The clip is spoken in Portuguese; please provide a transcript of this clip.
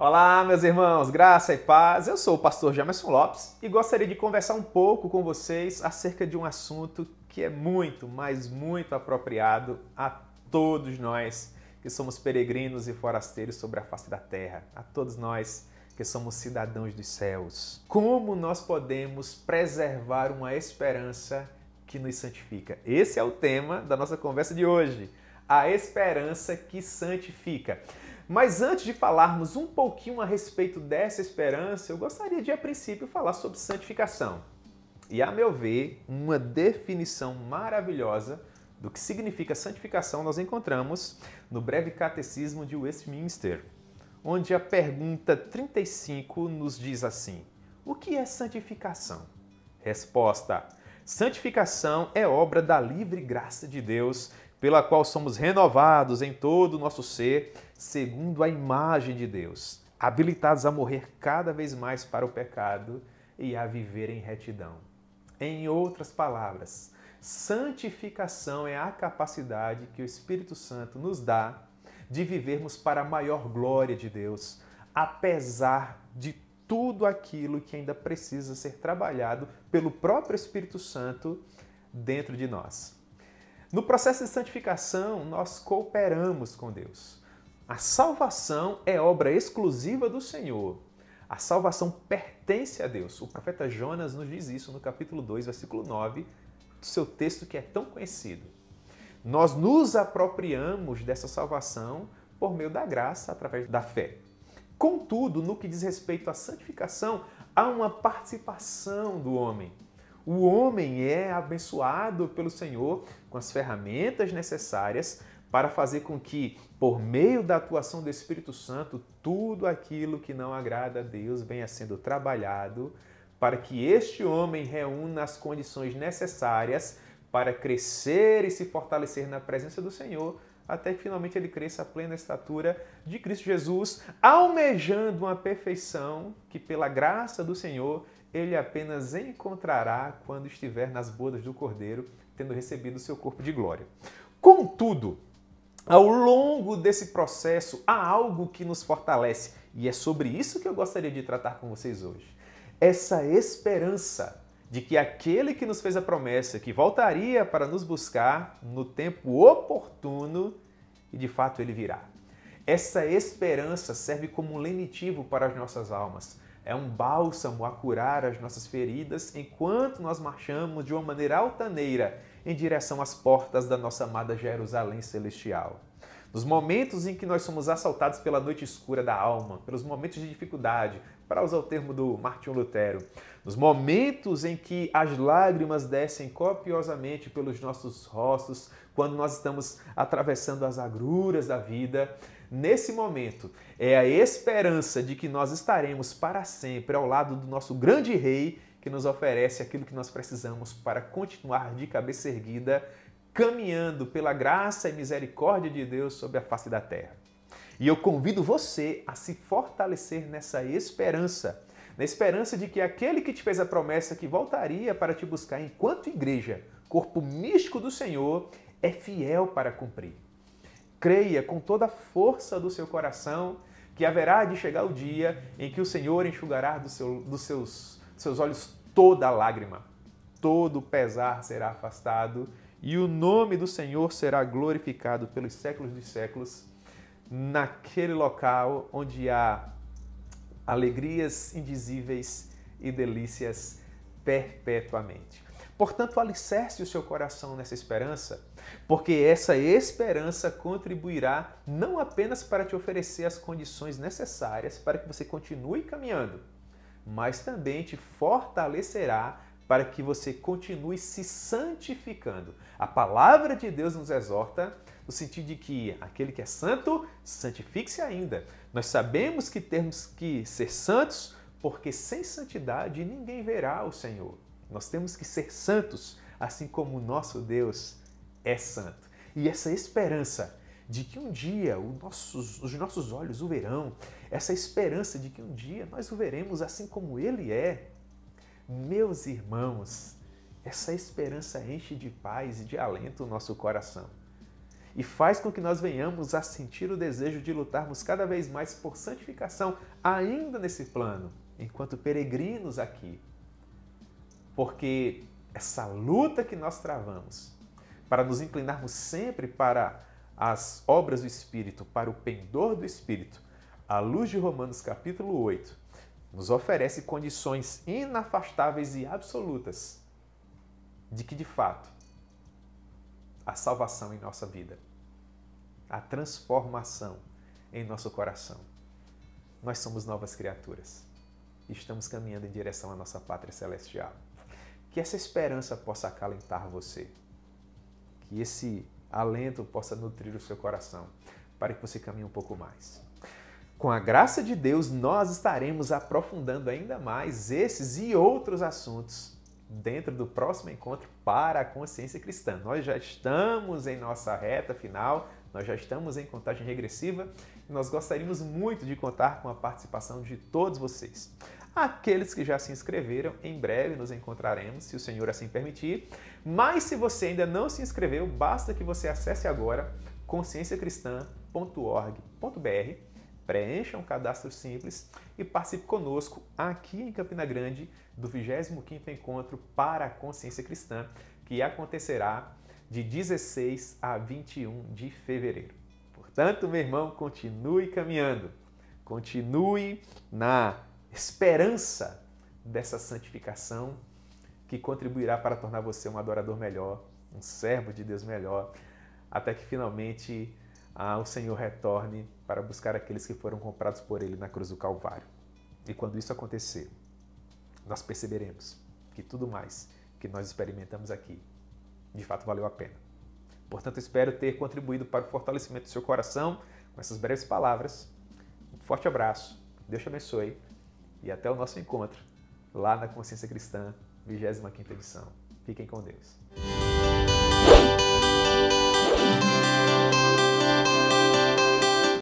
Olá, meus irmãos, graça e paz. Eu sou o pastor Jamerson Lopes e gostaria de conversar um pouco com vocês acerca de um assunto que é muito, mas muito apropriado a todos nós que somos peregrinos e forasteiros sobre a face da terra, a todos nós que somos cidadãos dos céus. Como nós podemos preservar uma esperança que nos santifica? Esse é o tema da nossa conversa de hoje, a esperança que santifica. Mas antes de falarmos um pouquinho a respeito dessa esperança, eu gostaria de, a princípio, falar sobre santificação. E, a meu ver, uma definição maravilhosa do que significa santificação nós encontramos no breve catecismo de Westminster, onde a pergunta 35 nos diz assim: O que é santificação? Resposta: Santificação é obra da livre graça de Deus, pela qual somos renovados em todo o nosso ser, segundo a imagem de Deus, habilitados a morrer cada vez mais para o pecado e a viver em retidão. Em outras palavras, santificação é a capacidade que o Espírito Santo nos dá de vivermos para a maior glória de Deus, apesar de tudo aquilo que ainda precisa ser trabalhado pelo próprio Espírito Santo dentro de nós. No processo de santificação, nós cooperamos com Deus. A salvação é obra exclusiva do Senhor. A salvação pertence a Deus. O profeta Jonas nos diz isso no capítulo 2, versículo 9, do seu texto que é tão conhecido. Nós nos apropriamos dessa salvação por meio da graça, através da fé. Contudo, no que diz respeito à santificação, há uma participação do homem. O homem é abençoado pelo Senhor com as ferramentas necessárias para fazer com que, por meio da atuação do Espírito Santo, tudo aquilo que não agrada a Deus venha sendo trabalhado para que este homem reúna as condições necessárias para crescer e se fortalecer na presença do Senhor até que finalmente ele cresça à plena estatura de Cristo Jesus, almejando uma perfeição que, pela graça do Senhor, ele apenas encontrará quando estiver nas bodas do Cordeiro, tendo recebido seu corpo de glória. Contudo, ao longo desse processo, há algo que nos fortalece, e é sobre isso que eu gostaria de tratar com vocês hoje. Essa esperança de que aquele que nos fez a promessa que voltaria para nos buscar no tempo oportuno e de fato ele virá. Essa esperança serve como um lenitivo para as nossas almas. É um bálsamo a curar as nossas feridas enquanto nós marchamos de uma maneira altaneira em direção às portas da nossa amada Jerusalém Celestial. Nos momentos em que nós somos assaltados pela noite escura da alma, pelos momentos de dificuldade, para usar o termo do Martinho Lutero, nos momentos em que as lágrimas descem copiosamente pelos nossos rostos, quando nós estamos atravessando as agruras da vida, nesse momento é a esperança de que nós estaremos para sempre ao lado do nosso grande rei que nos oferece aquilo que nós precisamos para continuar de cabeça erguida, caminhando pela graça e misericórdia de Deus sobre a face da terra. E eu convido você a se fortalecer nessa esperança, na esperança de que aquele que te fez a promessa que voltaria para te buscar enquanto igreja, corpo místico do Senhor, é fiel para cumprir. Creia com toda a força do seu coração que haverá de chegar o dia em que o Senhor enxugará do seu, dos seus seus olhos toda lágrima, todo pesar será afastado, e o nome do Senhor será glorificado pelos séculos de séculos, naquele local onde há alegrias indizíveis e delícias perpetuamente. Portanto, alicerce o seu coração nessa esperança, porque essa esperança contribuirá não apenas para te oferecer as condições necessárias para que você continue caminhando, mas também te fortalecerá para que você continue se santificando. A palavra de Deus nos exorta no sentido de que aquele que é santo, santifique-se ainda. Nós sabemos que temos que ser santos, porque sem santidade ninguém verá o Senhor. Nós temos que ser santos, assim como o nosso Deus é santo. E essa esperança de que um dia nossos, os nossos olhos o verão, essa esperança de que um dia nós o veremos assim como Ele é. Meus irmãos, essa esperança enche de paz e de alento o nosso coração e faz com que nós venhamos a sentir o desejo de lutarmos cada vez mais por santificação, ainda nesse plano, enquanto peregrinos aqui. Porque essa luta que nós travamos para nos inclinarmos sempre para as obras do Espírito para o pendor do Espírito, à luz de Romanos capítulo 8, nos oferece condições inafastáveis e absolutas de que, de fato, a salvação em nossa vida, a transformação em nosso coração. Nós somos novas criaturas e estamos caminhando em direção à nossa pátria celestial. Que essa esperança possa acalentar você, que esse alento possa nutrir o seu coração, para que você caminhe um pouco mais. Com a graça de Deus, nós estaremos aprofundando ainda mais esses e outros assuntos dentro do próximo encontro para a consciência cristã. Nós já estamos em nossa reta final, nós já estamos em contagem regressiva e nós gostaríamos muito de contar com a participação de todos vocês. Aqueles que já se inscreveram, em breve nos encontraremos, se o Senhor assim permitir. Mas se você ainda não se inscreveu, basta que você acesse agora conscienciacristã.org.br, preencha um cadastro simples e participe conosco aqui em Campina Grande do 25º Encontro para a Consciência Cristã, que acontecerá de 16 a 21 de fevereiro. Portanto, meu irmão, continue caminhando, continue na esperança dessa santificação que contribuirá para tornar você um adorador melhor, um servo de Deus melhor, até que finalmente ah, o Senhor retorne para buscar aqueles que foram comprados por Ele na cruz do Calvário. E quando isso acontecer, nós perceberemos que tudo mais que nós experimentamos aqui de fato valeu a pena. Portanto, espero ter contribuído para o fortalecimento do seu coração com essas breves palavras. Um forte abraço, Deus te abençoe e até o nosso encontro lá na Consciência Cristã, 25 edição. Fiquem com Deus.